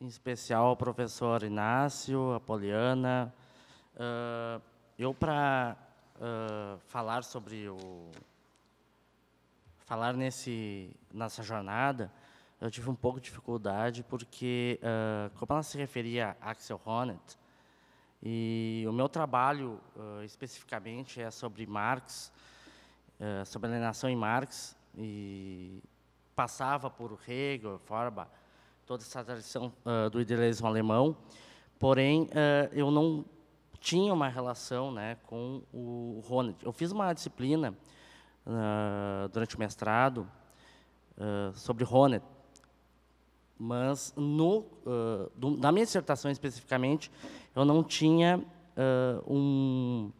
em especial ao professor Inácio, a Poliana. Uh, eu, para uh, ah, falar sobre o. falar nesse, nessa jornada, eu tive um pouco de dificuldade, porque, uh, como ela se referia a Axel Honneth, e o meu trabalho especificamente é sobre Marx, sobre alienação em Marx, e passava por Hegel, Forba, toda essa tradição uh, do idealismo alemão, porém uh, eu não tinha uma relação né, com o Ronald. Eu fiz uma disciplina uh, durante o mestrado sobre Ronald, mas no, do, na minha dissertação especificamente eu não tinha um,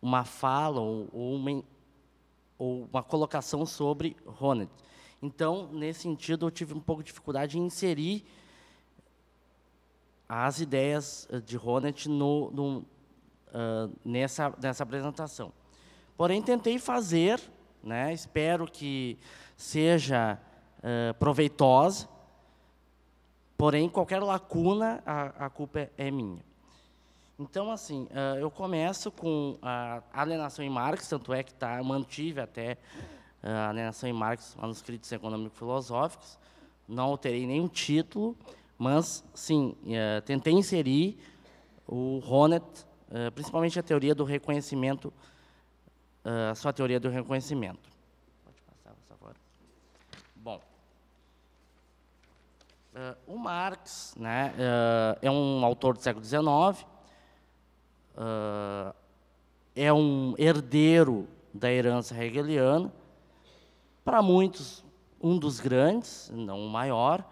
uma fala ou, ou, uma, ou uma colocação sobre Ronald. Então, nesse sentido, eu tive um pouco de dificuldade em inserir as ideias eh, de Honneth no, no, uh, nessa, nessa apresentação. Porém, tentei fazer, né, espero que seja uh, proveitosa, porém, qualquer lacuna, a, a culpa é, é minha. Então, assim, uh, eu começo com a alienação em Marx, tanto é que tá, mantive até ah, a alienação em Marx, manuscritos econômico-filosóficos. Não alterei nenhum título, mas, sim, eh, tentei inserir o Honneth, eh, principalmente a teoria do reconhecimento, eh, a sua teoria do reconhecimento. Pode passar, por favor. Bom, o Marx né, é um autor do século XIX, é um herdeiro da herança hegeliana, para muitos, um dos grandes, não o maior,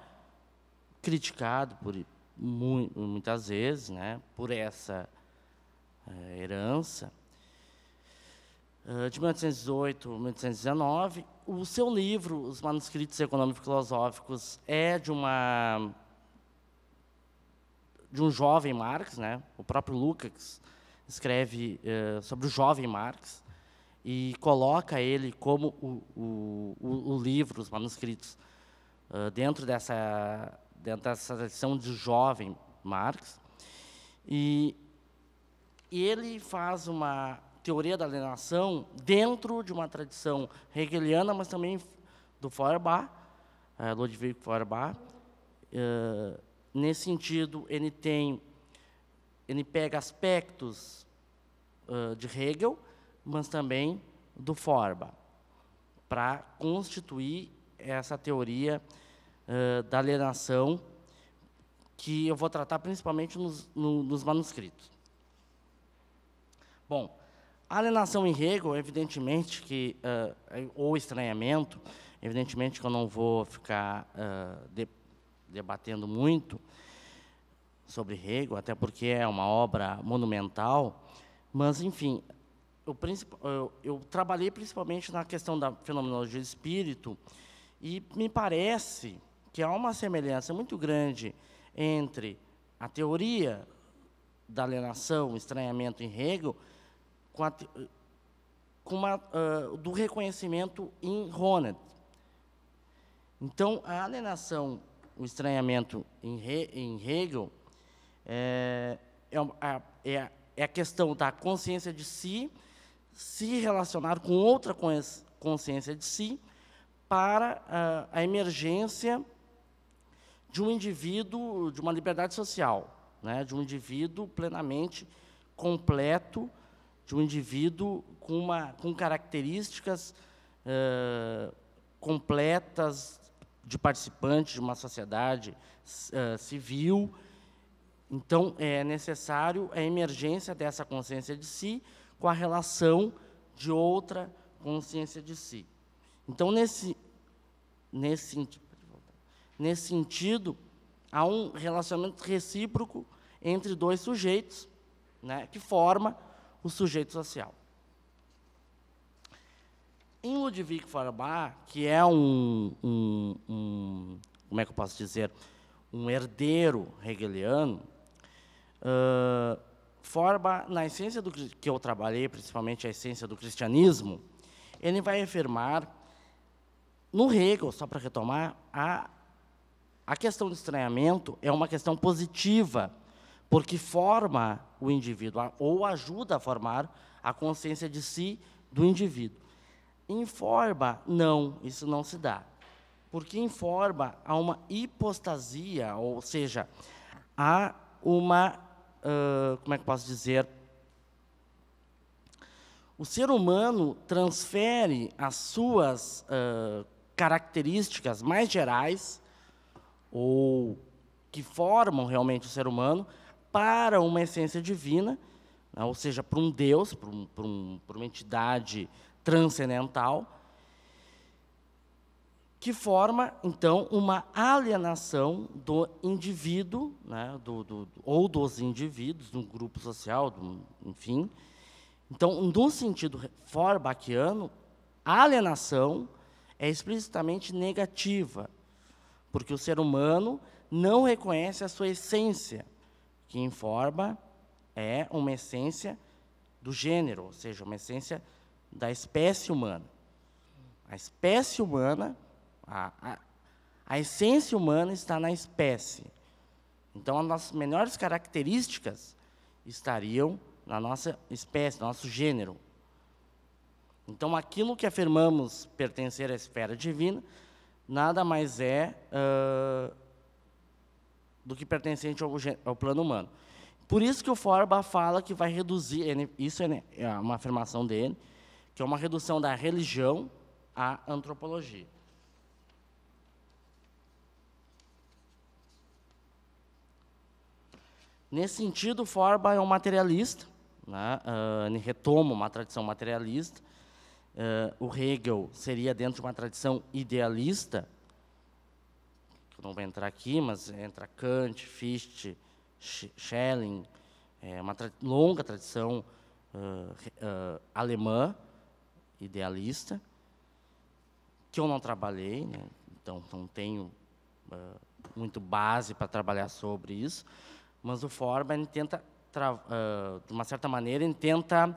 criticado por muitas vezes, né, por essa eh, herança. Eh, de 1918 a 1919, o seu livro, Os Manuscritos Econômico-Filosóficos, é de uma de um jovem Marx, né? O próprio Lukács escreve eh, sobre o jovem Marx, e coloca ele como o, o, o, o livro, os manuscritos. Uh, dentro, dessa, dentro dessa tradição de jovem Marx. E, ele faz uma teoria da alienação dentro de uma tradição hegeliana, mas também do Feuerbach, uh, Ludwig Feuerbach. Uh, nesse sentido, ele tem ele pega aspectos de Hegel mas também do Forba, para constituir essa teoria uh, da alienação que eu vou tratar principalmente nos, no, nos manuscritos. Bom, a alienação em Hegel, evidentemente que, uh, ou estranhamento, evidentemente que eu não vou ficar uh, de, debatendo muito sobre Hegel, até porque é uma obra monumental, mas, enfim, eh, eu, eu, trabalhei principalmente na questão da fenomenologia do espírito, e me parece que há uma semelhança muito grande entre a teoria da alienação, estranhamento em Hegel, com, a, com uma, uh, do reconhecimento em Honneth. Então, a alienação, o estranhamento em, He, em Hegel, eh, é, é, é a questão da consciência de si se relacionar com outra consciência de si para ah, a emergência de um indivíduo, de uma liberdade social, né, de um indivíduo plenamente completo, de um indivíduo com, uma, com características ah, completas de participante de uma sociedade ah, civil. Então, é necessário a emergência dessa consciência de si, com a relação de outra consciência de si. Então, nesse, nesse, nesse sentido, há um relacionamento recíproco entre dois sujeitos, né, que forma o sujeito social. Em Ludwig Feuerbach, que é um, um, um, como é que eu posso dizer, um herdeiro hegeliano, uh, forma, na essência do que eu trabalhei, principalmente a essência do cristianismo, ele vai afirmar, no Hegel, só para retomar, a, a questão do estranhamento é uma questão positiva, porque forma o indivíduo, ou ajuda a formar a consciência de si do indivíduo. Informa, não, isso não se dá. Porque informa há uma hipostasia, ou seja, há uma como é que eu posso dizer? O ser humano transfere as suas uh, características mais gerais, ou que formam realmente o ser humano, para uma essência divina, né? ou seja, para um Deus, para, um, para, um, para uma entidade transcendental, que forma, então, uma alienação do indivíduo, né, do, do, ou dos indivíduos, de um grupo social, do, enfim. Então, no sentido forbaquiano, alienação é explicitamente negativa, porque o ser humano não reconhece a sua essência, que em forma é uma essência do gênero, ou seja, uma essência da espécie humana. A espécie humana a, a, a essência humana está na espécie. Então, as nossas melhores características estariam na nossa espécie, nosso gênero. Então, aquilo que afirmamos pertencer à esfera divina, nada mais é uh, do que pertencente ao, ao, plano humano. Por isso que o Forba fala que vai reduzir, isso é, né, é uma afirmação dele, que é uma redução da religião à antropologia. Nesse sentido, Forba é um materialista, né? Uh, ele retoma uma tradição materialista. Uh, o Hegel seria dentro de uma tradição idealista, que eu não vou entrar aqui, mas entra Kant, Fichte, Schelling, é uma tra longa tradição uh, alemã, idealista, que eu não trabalhei, né? então não tenho muito base para trabalhar sobre isso mas o Forman tenta, uh, de uma certa maneira, tenta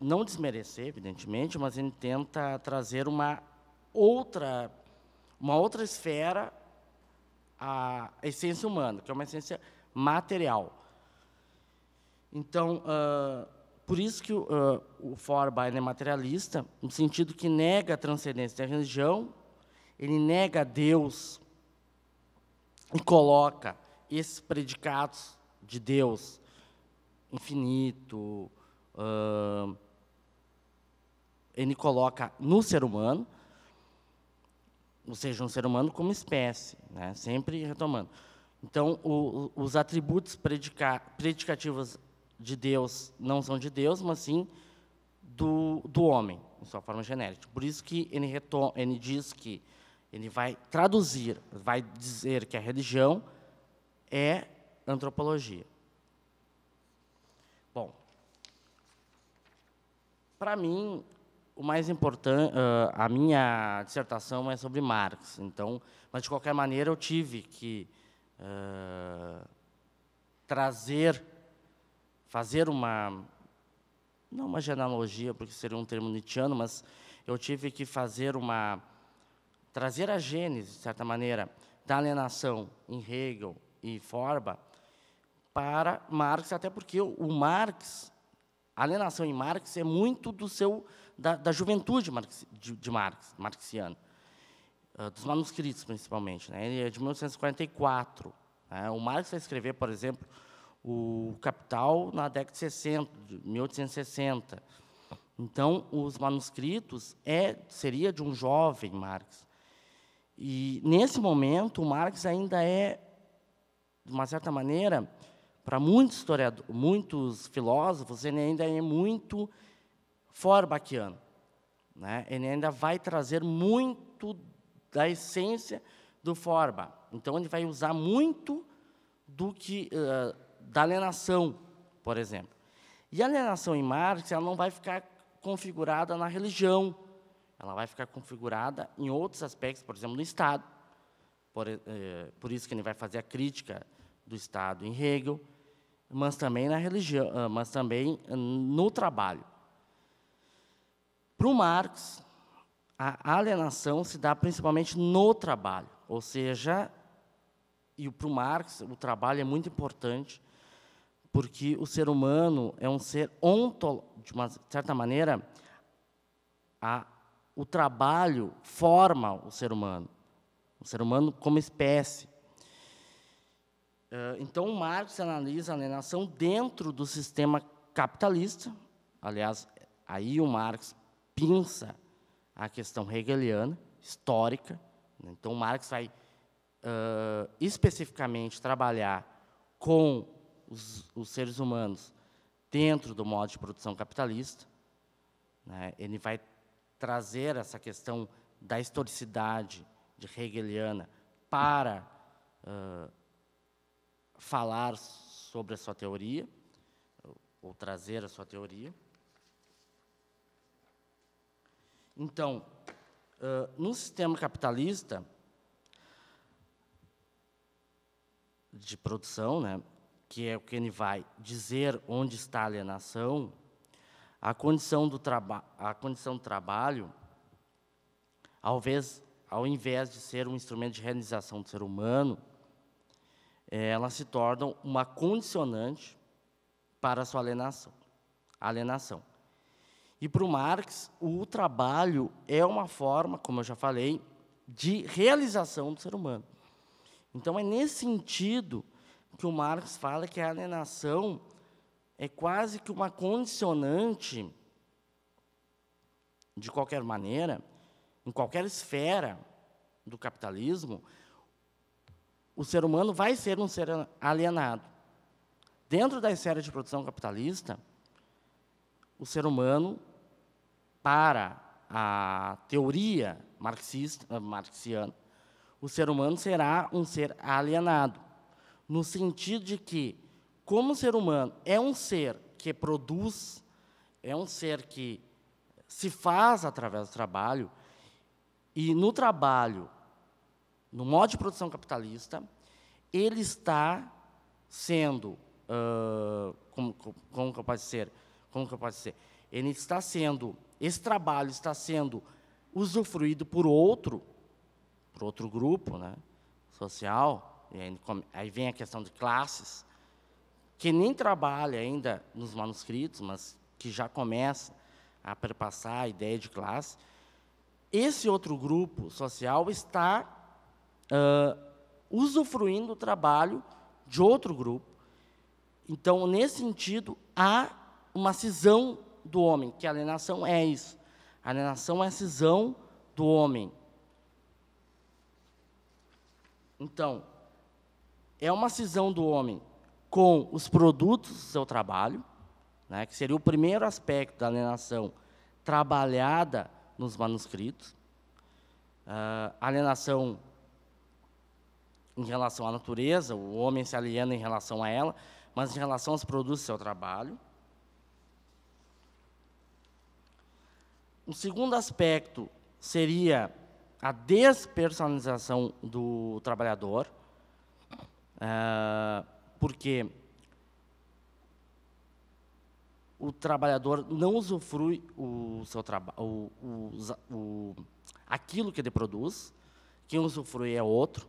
não desmerecer, evidentemente, mas ele tenta trazer uma outra, uma outra esfera à essência humana, que é uma essência material. Então, uh, por isso que uh, o ah, Forbain é materialista, no sentido que nega a transcendência da religião, ele nega Deus e coloca esses predicados de Deus infinito, uh, ele coloca no ser humano, ou seja, um ser humano como espécie, né? sempre retomando. Então, o, os atributos predica, predicativos de Deus não são de Deus, mas sim do, do homem, em sua forma genérica. Por isso que ele, retom, ele diz que ele vai traduzir, vai dizer que a religião é antropologia. Bom, para mim, o mais importante, uh, a minha dissertação é sobre Marx, então, mas de qualquer maneira eu tive que uh, trazer, fazer uma, não uma genealogia, porque seria um termo nietzscheano, mas eu tive que fazer uma trazer a gênese, de certa maneira, da alienação em Hegel e Forba para Marx, até porque o Marx, a alienação em Marx é muito do seu da, da juventude marx, de, de, Marx, marxiano ah, dos manuscritos principalmente. Né? Ele é de 1944. Né? O Marx vai escrever, por exemplo, o Capital na década de 60, de 1860. Então, os manuscritos é seria de um jovem Marx. E, nesse momento, Marx ainda é, de uma certa maneira, para muitos historiadores, muitos filósofos, ele ainda é muito forbaquiano. Né? Ele ainda vai trazer muito da essência do Forba. Então, ele vai usar muito do que uh, da alienação, por exemplo. E a alienação em Marx ela não vai ficar configurada na religião, ela vai ficar configurada em outros aspectos, por exemplo, no Estado. Por, eh, por isso que ele vai fazer a crítica do Estado em Hegel, mas também na religião, eh, mas também no trabalho. Para o Marx, a alienação se dá principalmente no trabalho, ou seja, e para o Marx o trabalho é muito importante porque o ser humano é um ser ontológico de uma certa maneira, a o trabalho forma o ser humano, o ser humano como espécie. Eh, então, Marx analisa a alienação dentro do sistema capitalista. Aliás, aí o Marx pinça a questão hegeliana, histórica. Né? Então, Marx vai uh, especificamente trabalhar com os, os, seres humanos dentro do modo de produção capitalista. Né? Ele vai trazer essa questão da historicidade de hegeliana para uh, falar sobre a sua teoria, ou trazer a sua teoria. Então, uh, no sistema capitalista de produção, né, que é o que ele vai dizer onde está a alienação, a condição do trabalho, a condição do trabalho, ao, vez, ao invés de ser um instrumento de realização do ser humano, é, ela se torna uma condicionante para a sua alienação. alienação. E para o Marx, o trabalho é uma forma, como eu já falei, de realização do ser humano. Então, é nesse sentido que o Marx fala que a alienação é quase que uma condicionante, de qualquer maneira, em qualquer esfera do capitalismo, o ser humano vai ser um ser alienado. Dentro da esfera de produção capitalista, o ser humano, para a teoria marxista, marxiana, o ser humano será um ser alienado, no sentido de que como o ser humano é um ser que produz, é um ser que se faz através do trabalho, e no trabalho, no modo de produção capitalista, ele está sendo, uh, como, como, como, que eu posso dizer, como que eu posso dizer, ele está sendo, esse trabalho está sendo usufruído por outro, por outro grupo, né, social, aí vem a questão de classes, que nem trabalha ainda nos manuscritos, mas que já começa a perpassar a ideia de classe, esse outro grupo social está uh, usufruindo do trabalho de outro grupo. Então, nesse sentido, há uma cisão do homem, que a alienação é isso. A alienação é a cisão do homem. Então, é uma cisão do homem com os produtos do seu trabalho, né, que seria o primeiro aspecto da alienação trabalhada nos manuscritos, uh, alienação em relação à natureza, o homem se aliena em relação a ela, mas em relação aos produtos do seu trabalho. Um segundo aspecto seria a despersonalização do trabalhador. Uh, porque o trabalhador não usufrui o seu trabalho, o, o, aquilo que ele produz, quem usufrui é outro,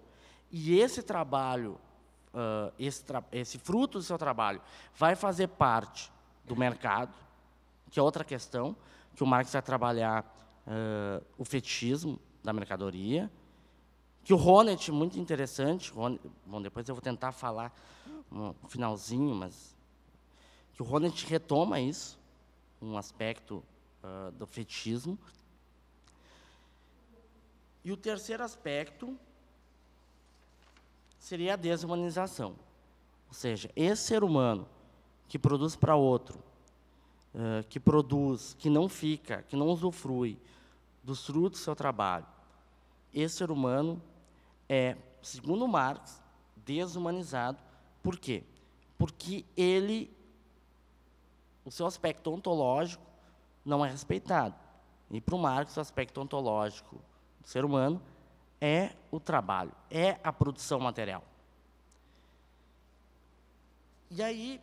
e esse trabalho, uh, esse, tra esse fruto do seu trabalho, vai fazer parte do mercado, que é outra questão, que o Marx vai trabalhar uh, o fetichismo da mercadoria, que o Honneth, muito interessante, bom, depois eu vou tentar falar um finalzinho, mas que o Ronald retoma isso, um aspecto uh, do fetichismo. E o terceiro aspecto seria a desumanização. Ou seja, esse ser humano que produz para outro, uh, que produz, que não fica, que não usufrui dos frutos do seu trabalho, esse ser humano é, segundo Marx, desumanizado por quê? Porque ele, o seu aspecto ontológico não é respeitado. E para o Marx, o aspecto ontológico do ser humano é o trabalho, é a produção material. E aí,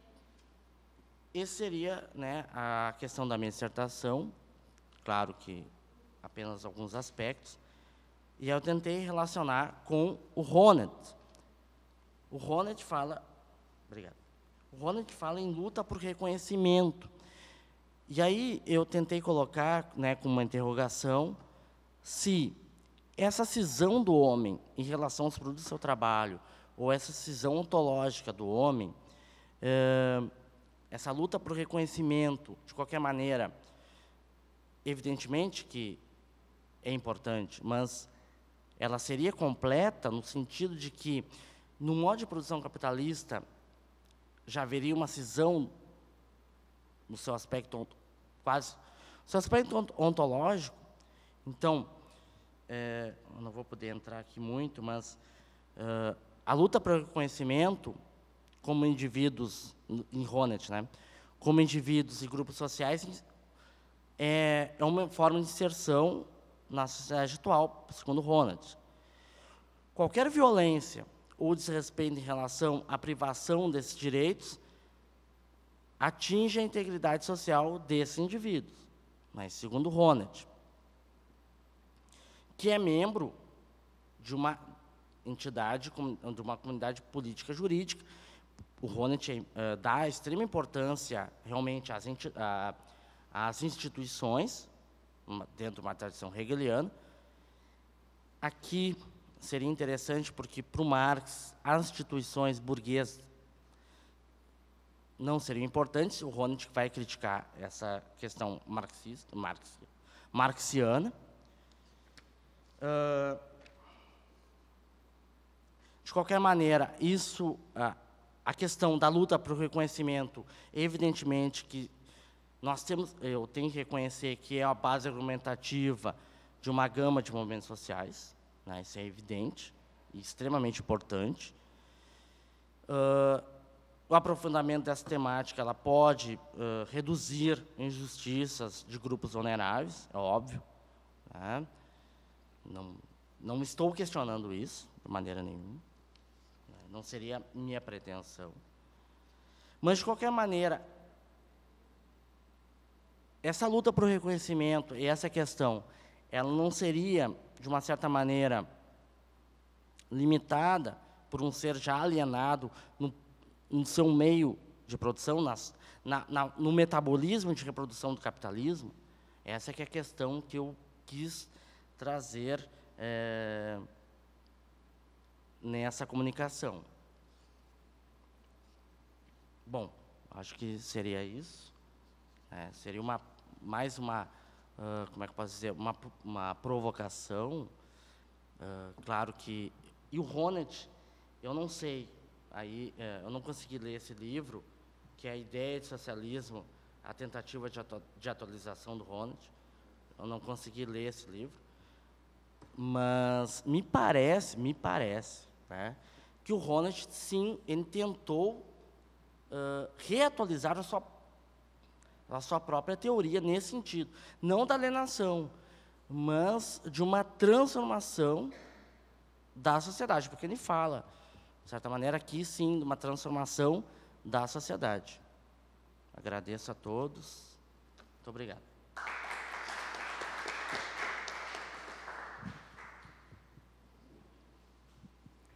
esse seria né, a questão da minha dissertação, claro que apenas alguns aspectos, e eu tentei relacionar com o Ronald. O Ronald fala Obrigado. Ronald fala em luta por reconhecimento. E aí eu tentei colocar, né, com uma interrogação, se essa cisão do homem em relação aos produtos do seu trabalho, ou essa cisão ontológica do homem, é, essa luta por reconhecimento, de qualquer maneira, evidentemente que é importante, mas ela seria completa no sentido de que, no modo de produção capitalista, já haveria uma cisão no seu aspecto quase, seu aspecto ontológico. Então, é, não vou poder entrar aqui muito, mas é, a luta pelo conhecimento, como indivíduos em Honneth, né, como indivíduos e grupos sociais, é, é uma forma de inserção na sociedade atual, segundo Ronald Qualquer violência ou desrespeito em relação à privação desses direitos atinge a integridade social desse indivíduo, mas segundo Ronald, que é membro de uma entidade, de uma comunidade política jurídica, o Ronet uh, dá extrema importância realmente às, uh, às instituições, uma, dentro de uma tradição hegeliana. Aqui seria interessante porque, para o Marx, as instituições burguesas não seriam importantes. O Ronald vai criticar essa questão marxista, marx, marxiana. Uh, de qualquer maneira, isso, a, a questão da luta para o reconhecimento, evidentemente que nós temos, eu tenho que reconhecer que é a base argumentativa de uma gama de movimentos sociais. Né? Isso é evidente e extremamente importante. Uh, o aprofundamento dessa temática ela pode uh, reduzir injustiças de grupos vulneráveis, é óbvio. Né? Não, não estou questionando isso de maneira nenhuma. Né? Não seria minha pretensão. Mas, de qualquer maneira, essa luta para o reconhecimento e essa questão ela não seria, de uma certa maneira, limitada por um ser já alienado no, no seu meio de produção, nas, na, na, no metabolismo de reprodução do capitalismo. Essa é que é a questão que eu quis trazer é, nessa comunicação. Bom, acho que seria isso. É, seria uma, mais uma uh, como é que eu posso dizer, uma, uma provocação. Uh, claro que. E o Ronald, eu não sei, aí uh, eu não consegui ler esse livro, que é a ideia de socialismo, a tentativa de, atu de atualização do Ronald. Eu não consegui ler esse livro, mas me parece, me parece, né, que o Ronald, sim, ele tentou uh, reatualizar a sua a sua própria teoria nesse sentido, não da alienação, mas de uma transformação da sociedade, porque ele fala, de certa maneira, aqui sim, de uma transformação da sociedade. Agradeço a todos. Muito obrigado.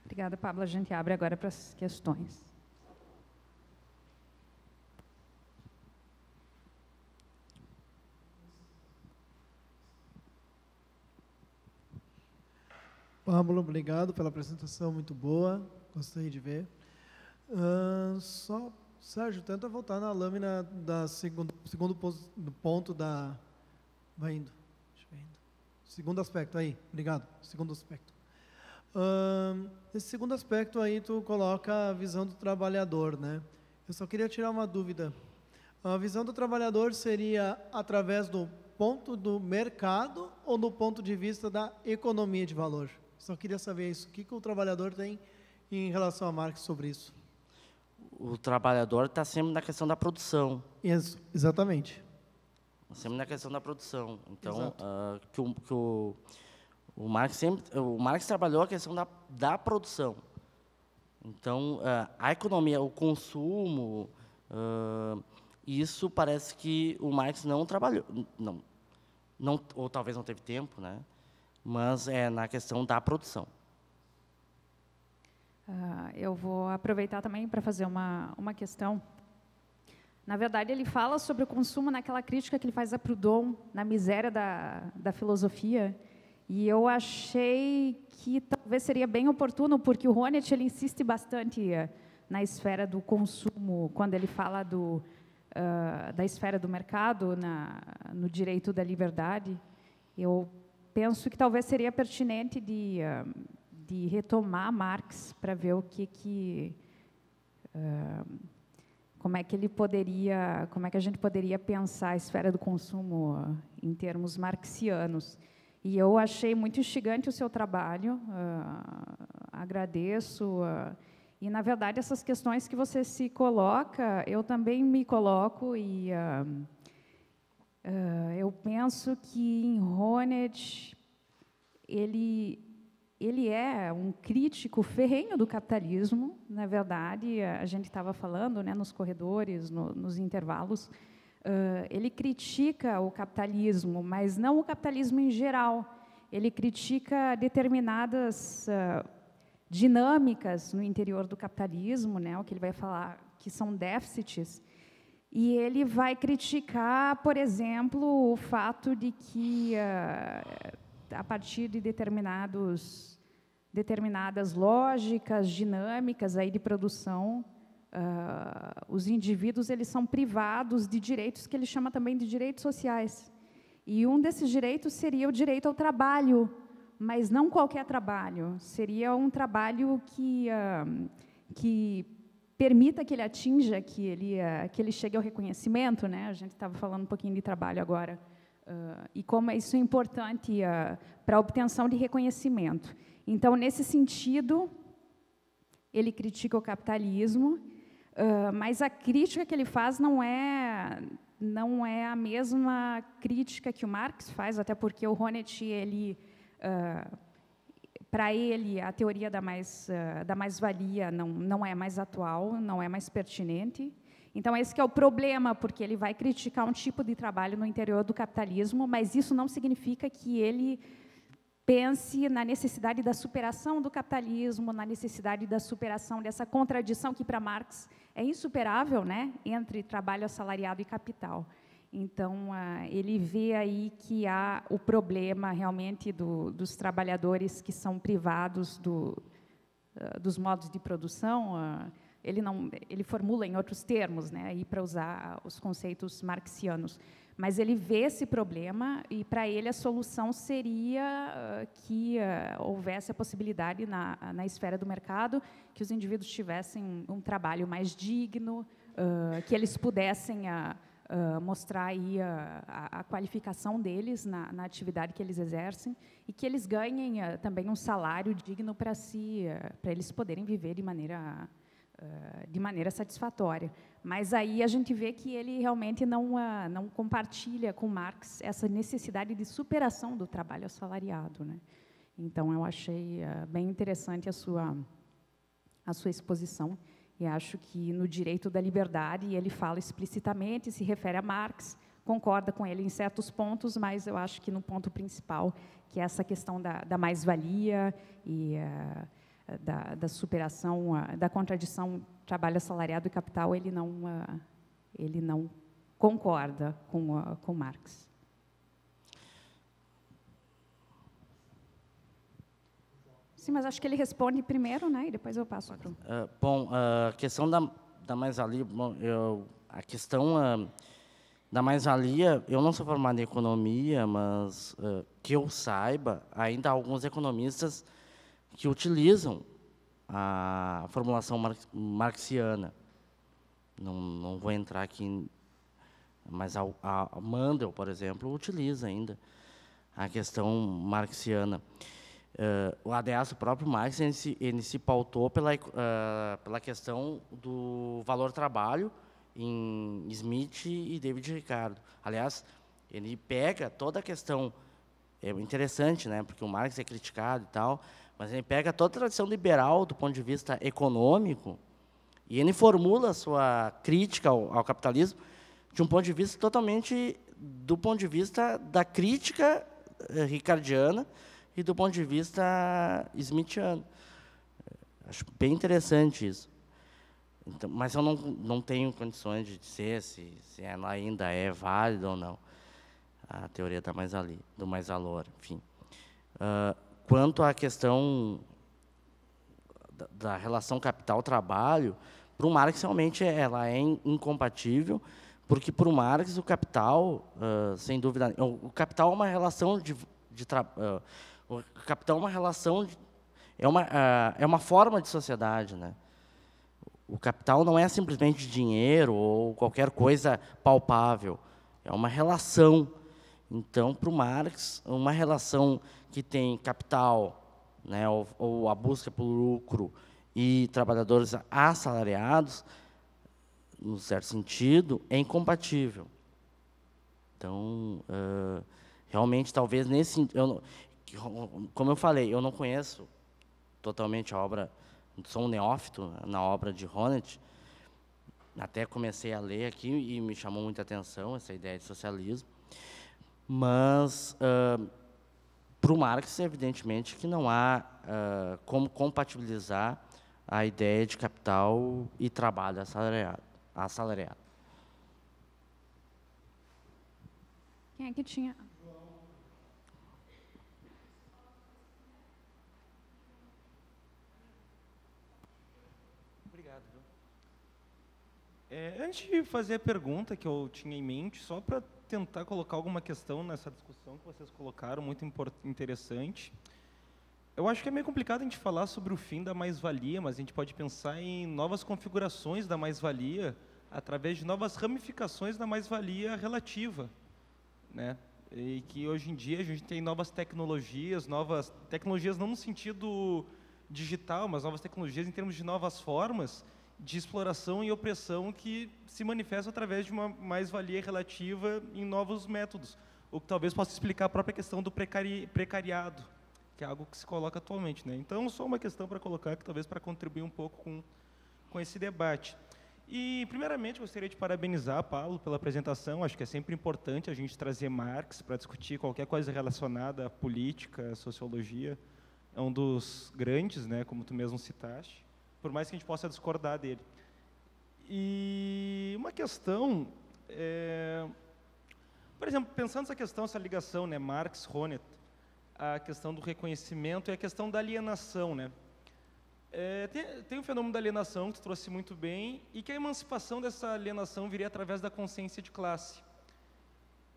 Obrigada, Pablo. A gente abre agora para as questões. Pablo, obrigado pela apresentação muito boa, gostei de ver. Uh, só, Sérgio, tenta voltar na lâmina da segundo, segundo do ponto da... Vai indo, Segundo aspecto, aí, obrigado. Segundo aspecto. Uh, esse segundo aspecto aí, tu coloca a visão do trabalhador, né? Eu só queria tirar uma dúvida. A visão do trabalhador seria através do ponto do mercado ou do ponto de vista da economia de valor? Só queria saber isso. O que, que o trabalhador tem em relação à marca sobre isso? O trabalhador está sempre na questão da produção. Isso, exatamente. Sempre na questão da produção. Então, uh, que, o, que o, o, Marx sempre, o Marx trabalhou a questão da, da produção. Então, uh, a economia, o consumo, uh, isso parece que o Marx não trabalhou, não, não, ou talvez não teve tempo, né? mas é na questão da produção. Uh, eu vou aproveitar também para fazer uma, uma questão. Na verdade, ele fala sobre o consumo naquela crítica que ele faz a Proudhon, na miséria da, da filosofia. E eu achei que talvez seria bem oportuno, porque o Honneth ele insiste bastante eh, na esfera do consumo, quando ele fala do, uh, da esfera do mercado, na, no direito da liberdade. Eu penso que talvez seria pertinente de, ah, de retomar Marx para ver o que que ah, como é que ele poderia, como é que a gente poderia pensar a esfera do consumo ah, em termos marxianos. E eu achei muito instigante o seu trabalho, agradeço. e, na verdade, essas questões que você se coloca, eu também me coloco e uh, ah, eu penso que em Honneth ele ele é um crítico ferrenho do capitalismo, na verdade, a gente estava falando né, nos corredores, no, nos intervalos, uh, ele critica o capitalismo, mas não o capitalismo em geral, ele critica determinadas uh, dinâmicas no interior do capitalismo, né, o que ele vai falar que são déficits, e ele vai criticar, por exemplo, o fato de que, eh, a partir de determinados, determinadas lógicas dinâmicas aí de produção, ah, os indivíduos eles são privados de direitos que ele chama também de direitos sociais. E um desses direitos seria o direito ao trabalho, mas não qualquer trabalho. Seria um trabalho que, ah, que permita que ele atinja, que ele, uh, que ele chegue ao reconhecimento. Né? A gente estava falando um pouquinho de trabalho agora. Uh, e como isso é importante uh, eh, para a obtenção de reconhecimento. Então, nesse sentido, ele critica o capitalismo, uh, mas a crítica que ele faz não é não é a mesma crítica que o Marx faz, até porque o Honneth ele para ele, a teoria da eh, mais-valia da mais -valia não, não é mais atual, não é mais pertinente. Então, esse é o problema, porque ele vai criticar um tipo de trabalho no interior do capitalismo, mas isso não significa que ele pense na necessidade da superação do capitalismo, na necessidade da superação dessa contradição que, para Marx, é insuperável né, entre trabalho assalariado e capital. Então, ah, ele vê aí que há o problema realmente do, dos trabalhadores que são privados do, ah, dos modos de produção. Ah, ele, não, ele formula em outros termos, né, para usar os conceitos marxianos. Mas ele vê esse problema e, para ele, a solução seria que houvesse a possibilidade, na, na esfera do mercado, que os indivíduos tivessem um, um trabalho mais digno, que eles pudessem uh, mostrar aí a, a, a, qualificação deles na, na, atividade que eles exercem e que eles ganhem uh, também um salário digno para si, uh, para eles poderem viver de maneira de maneira satisfatória. Mas aí a gente vê que ele realmente não não compartilha com Marx essa necessidade de superação do trabalho assalariado, né? Então eu achei bem interessante a sua a sua exposição. E acho que no direito da liberdade ele fala explicitamente, se refere a Marx, concorda com ele em certos pontos, mas eu acho que no ponto principal, que é essa questão da, da mais-valia e uh, da, da, superação uh, da contradição trabalho assalariado e capital, ele não, uh, ele não concorda com, eh, com Marx. Sim, mas acho que ele responde primeiro, né? E depois eu passo para o... Uh, ah, bom, a questão da, da mais-valia, a questão uh, da mais eu não sou formado em economia, mas uh, que eu saiba, ainda há alguns economistas que utilizam a formulação marx, marxiana. Não, não vou entrar aqui, mas a, a Mandel, por exemplo, utiliza ainda a questão marxiana. Uh, ah, aliás, o próprio Marx ele se, ele se pautou pela, uh, pela questão do valor-trabalho em Smith e David Ricardo. Aliás, ele pega toda a questão, é interessante, né, porque o Marx é criticado e tal, mas ele pega toda a tradição liberal do ponto de vista econômico e ele formula a sua crítica ao, ao capitalismo de um ponto de vista totalmente do ponto de vista da crítica eh, ricardiana, e do ponto de vista smithiano. Acho bem interessante isso. Então, mas eu não, não tenho condições de dizer se, se ela ainda é válida ou não, a teoria está mais ali, do mais valor, enfim. Uh, quanto à questão da, da relação capital-trabalho, para o Marx, realmente, ela é incompatível, porque, para o Marx, o capital, uh, sem dúvida... O capital é uma relação de, de uh, o capital é uma relação, é uma, ah, é uma forma de sociedade. Né? O capital não é simplesmente dinheiro ou qualquer coisa palpável, é uma relação. Então, para o Marx, uma relação que tem capital, né, ou, ou a busca pelo lucro, e trabalhadores assalariados, no certo sentido, é incompatível. Então, uh, realmente, talvez nesse eu, como eu falei, eu não conheço totalmente a obra, sou um neófito na obra de Honneth, até comecei a ler aqui e me chamou muita atenção essa ideia de socialismo, mas uh, para o Marx, evidentemente, que não há uh, como compatibilizar a ideia de capital e trabalho assalariado. assalariado. Quem é que tinha? João. É, antes de fazer a pergunta que eu tinha em mente, só para tentar colocar alguma questão nessa discussão que vocês colocaram, muito interessante. Eu acho que é meio complicado a gente falar sobre o fim da mais-valia, mas a gente pode pensar em novas configurações da mais-valia através de novas ramificações da mais-valia relativa, né? E que hoje em dia a gente tem novas tecnologias, novas tecnologias não no sentido digital, mas novas tecnologias em termos de novas formas de exploração e opressão que se manifesta através de uma mais-valia relativa em novos métodos, o que talvez possa explicar a própria questão do precari precariado, que é algo que se coloca atualmente. Né? Então, só uma questão para colocar, que talvez para contribuir um pouco com, com esse debate. E, primeiramente, gostaria de parabenizar Paulo pela apresentação. Acho que é sempre importante a gente trazer Marx para discutir qualquer coisa relacionada à política, à sociologia. É um dos grandes, né, como tu mesmo citaste por mais que a gente possa discordar dele. E uma questão, é, por exemplo, pensando essa questão, essa ligação, né, Marx, Honneth, a questão do reconhecimento e a questão da alienação, né? É, tem, tem o fenômeno da alienação que tu trouxe muito bem e que a emancipação dessa alienação viria através da consciência de classe.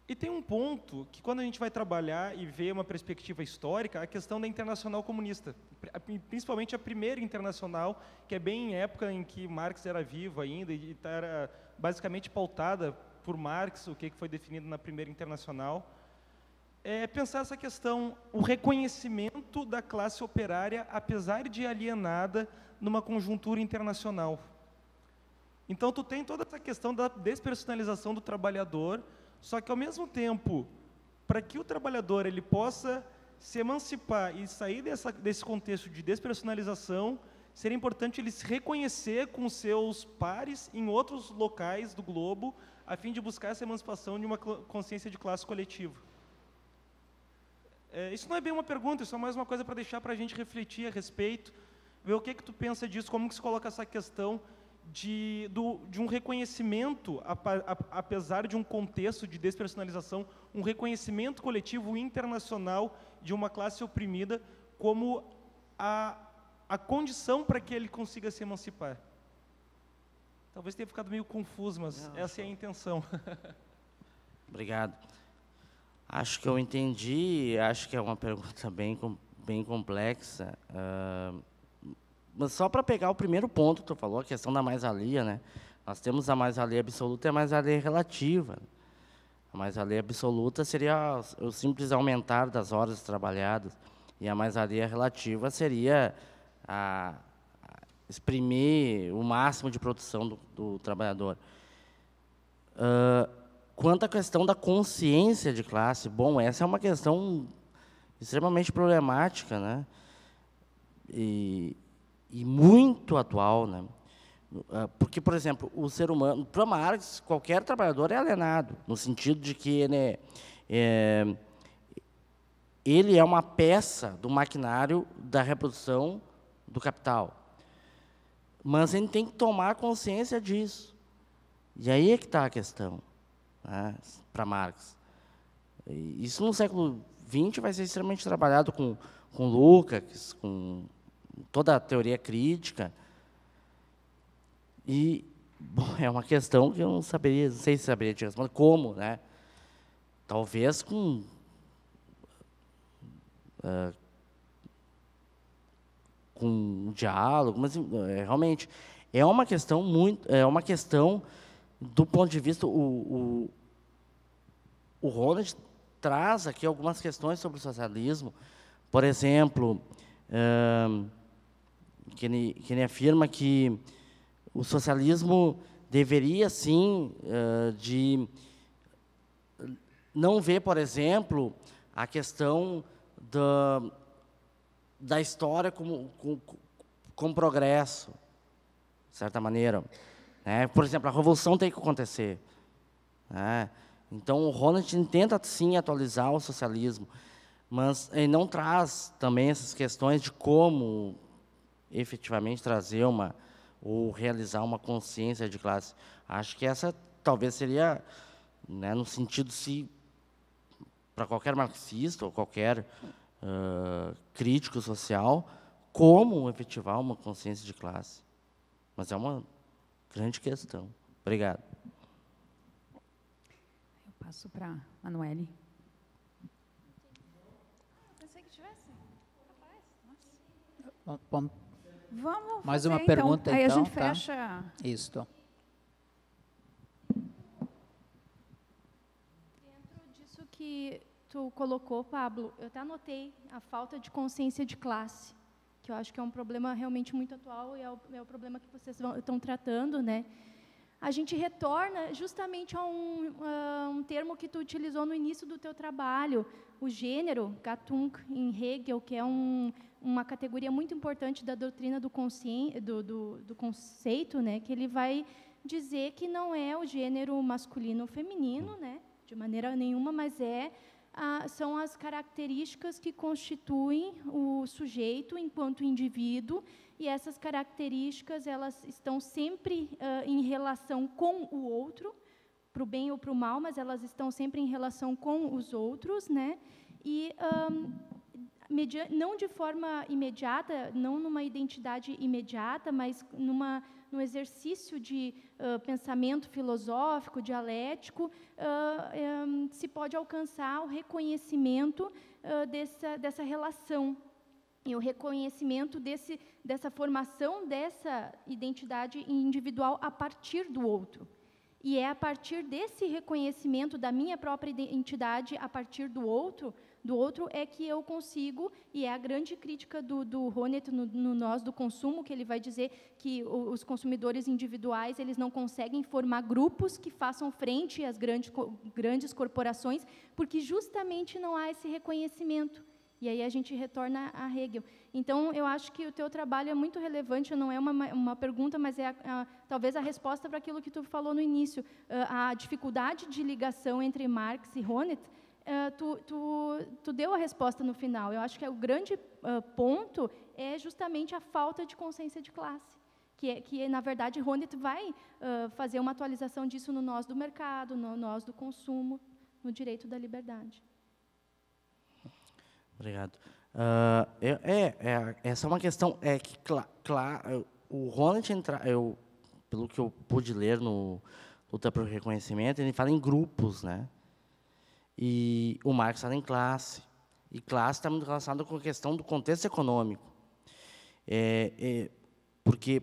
E tem um ponto que, quando a gente vai trabalhar e ver uma perspectiva histórica, a questão da internacional comunista, principalmente a primeira internacional, que é bem em época em que Marx era vivo ainda e tá, era basicamente pautada por Marx, o que foi definido na primeira internacional, é pensar essa questão, o reconhecimento da classe operária, apesar de alienada, numa conjuntura internacional. Então, tu tem toda essa questão da despersonalização do trabalhador, só que ao mesmo tempo, para que o trabalhador ele possa se emancipar e sair dessa, desse contexto de despersonalização, seria importante ele se reconhecer com seus pares em outros locais do globo, a fim de buscar essa emancipação de uma consciência de classe coletiva. É, isso não é bem uma pergunta, isso é mais uma coisa para deixar para a gente refletir a respeito, ver o que, que tu pensa disso, como que se coloca essa questão de, do, de um reconhecimento, apesar de um contexto de despersonalização, um reconhecimento coletivo internacional de uma classe oprimida como a, a condição para que ele consiga se emancipar. Talvez tenha ficado meio confuso, mas Não, essa é a intenção. Obrigado. Acho que eu entendi, acho que é uma pergunta bem, bem complexa. Uh mas só para pegar o primeiro ponto que tu falou, a questão da mais-valia, né? Nós temos a mais-valia absoluta e a mais-valia relativa. A mais-valia absoluta seria o simples aumentar das horas trabalhadas, e a mais-valia relativa seria a, exprimir o máximo de produção do, do trabalhador. Uh, quanto à questão da consciência de classe, bom, essa é uma questão extremamente problemática, né? E, e muito atual, né? Ah, porque, por exemplo, o ser humano, para Marx, qualquer trabalhador é alienado, no sentido de que ele é, é, ele é uma peça do maquinário da reprodução do capital. Mas ele tem que tomar consciência disso. E aí é que está a questão, né, para Marx. Isso no século XX vai ser extremamente trabalhado com, com Lucas, com toda a teoria crítica. E bom, é uma questão que eu não saberia, não sei se saberia te responder como, né? Talvez com uh, com um diálogo, mas eh, realmente é uma questão muito, é uma questão do ponto de vista o, o, o Ronald traz aqui algumas questões sobre o socialismo, por exemplo, uh, que ele, que ele afirma que o socialismo deveria, sim, eh, de não ver, por exemplo, a questão da, da história como, como, como progresso, de certa maneira. Né? Por exemplo, a revolução tem que acontecer. Né? Então, o Ronald tenta, sim, atualizar o socialismo, mas ele não traz também essas questões de como efetivamente trazer uma ou realizar uma consciência de classe. Acho que essa talvez seria, né, no sentido se para qualquer marxista ou qualquer uh, crítico social, como efetivar uma consciência de classe. Mas é uma grande questão. Obrigado. Eu passo para Manuele. Bom, bom. Vamos Mais uma então. pergunta, então. Aí a então, gente tá? fecha. Isso. Dentro disso que tu colocou, Pablo, eu até anotei a falta de consciência de classe, que eu acho que é um problema realmente muito atual e é o, é o problema que vocês estão tratando, né? a gente retorna justamente a um, a um, termo que tu utilizou no início do teu trabalho, o gênero, Gattung, em Hegel, que é um, uma categoria muito importante da doutrina do, do, do, do conceito, né, que ele vai dizer que não é o gênero masculino ou feminino, né, de maneira nenhuma, mas é a, são as características que constituem o sujeito enquanto indivíduo e essas características elas estão sempre uh, em relação com o outro, para o bem ou para o mal, mas elas estão sempre em relação com os outros, né? E um, não de forma imediata, não numa identidade imediata, mas numa no exercício de uh, pensamento filosófico, dialético, uh, um, se pode alcançar o reconhecimento uh, dessa, dessa relação e o reconhecimento desse, dessa formação dessa identidade individual a partir do outro. E é a partir desse reconhecimento da minha própria identidade a partir do outro, do outro é que eu consigo, e é a grande crítica do, do Honneth no, no Nós do Consumo, que ele vai dizer que os consumidores individuais eles não conseguem formar grupos que façam frente às grandes, grandes corporações, porque justamente não há esse reconhecimento. E aí a gente retorna a Hegel. Então, eu acho que o teu trabalho é muito relevante, não é uma, uma pergunta, mas é a, a, talvez a resposta para aquilo que tu falou no início. Ah, a dificuldade de ligação entre Marx e Honneth, ah, tu, tu, tu deu a resposta no final. Eu acho que é o grande ah, ponto é justamente a falta de consciência de classe. Que, é, que, é, na verdade Honneth vai uh, fazer uma atualização disso no nós do mercado, no nós do consumo, no direito da liberdade. Obrigado. Uh, é, é, essa é uma questão é que cla, o Ronald entrar, eu pelo que eu pude ler no luta por reconhecimento, ele fala em grupos, né? E o Marx fala em classe. E classe está muito relacionada com a questão do contexto econômico. É, é, porque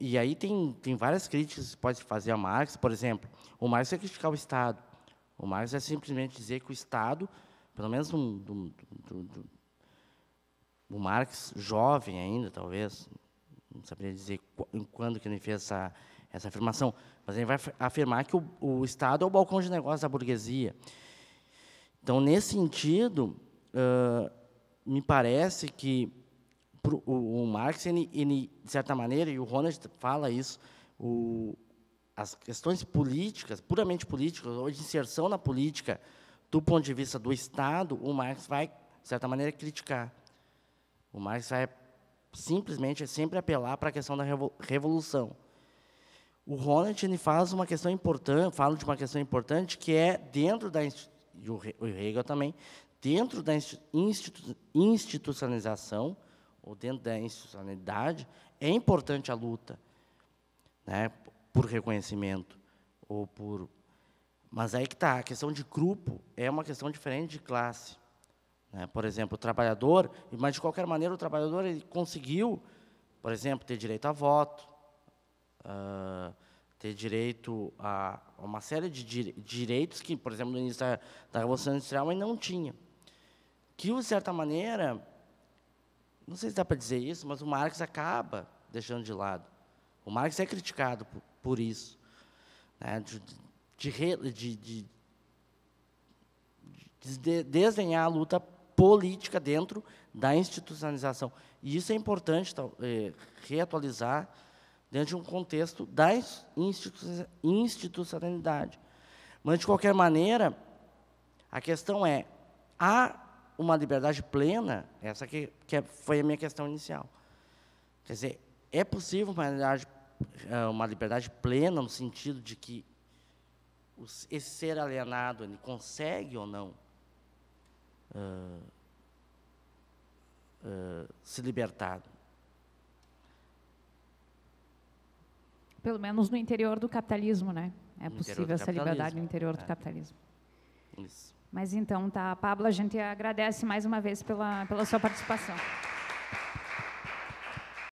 e aí tem tem várias críticas que se pode fazer a Marx, por exemplo, o Marx é criticar o Estado. O Marx é simplesmente dizer que o Estado pelo menos do, do, do, do Marx jovem ainda, talvez, não saberia dizer quando que ele fez essa, essa afirmação, mas ele vai afirmar que o, o Estado é o balcão de negócios da burguesia. Então, nesse sentido, uh, me parece que pro, o, o, Marx, ele, ele, de certa maneira, e o Ronald fala isso, o, as questões políticas, puramente políticas, ou de inserção na política, do ponto de vista do Estado, o Marx vai, de certa maneira, criticar. O Marx vai simplesmente sempre apelar para a questão da revolução. O Holland ele faz uma questão importante, fala de uma questão importante que é dentro da e o Hegel também dentro da institu institucionalização ou dentro da institucionalidade é importante a luta, né, por reconhecimento ou por mas aí que está, a questão de grupo é uma questão diferente de classe. Né? Por exemplo, o trabalhador, mas de qualquer maneira o trabalhador ele conseguiu, por exemplo, ter direito a voto, uh, ter direito a uma série de direitos que, por exemplo, no início da, da Revolução Industrial ele não tinha. Que, de certa maneira, não sei se dá para dizer isso, mas o Marx acaba deixando de lado. O Marx é criticado por, por isso. Né? De, de, de, de, de desenhar a luta política dentro da institucionalização. E isso é importante tá, é, reatualizar dentro de um contexto da institu institucionalidade. Mas, de qualquer maneira, a questão é, há uma liberdade plena? Essa que, que é, foi a minha questão inicial. Quer dizer, é possível uma liberdade, é, uma liberdade plena no sentido de que esse ser alienado, ele consegue ou não uh, uh, se libertar? Pelo menos no interior do capitalismo, né? É no possível essa liberdade no interior do é. capitalismo. Isso. Mas então, tá, Pablo, a gente agradece mais uma vez pela, pela sua participação.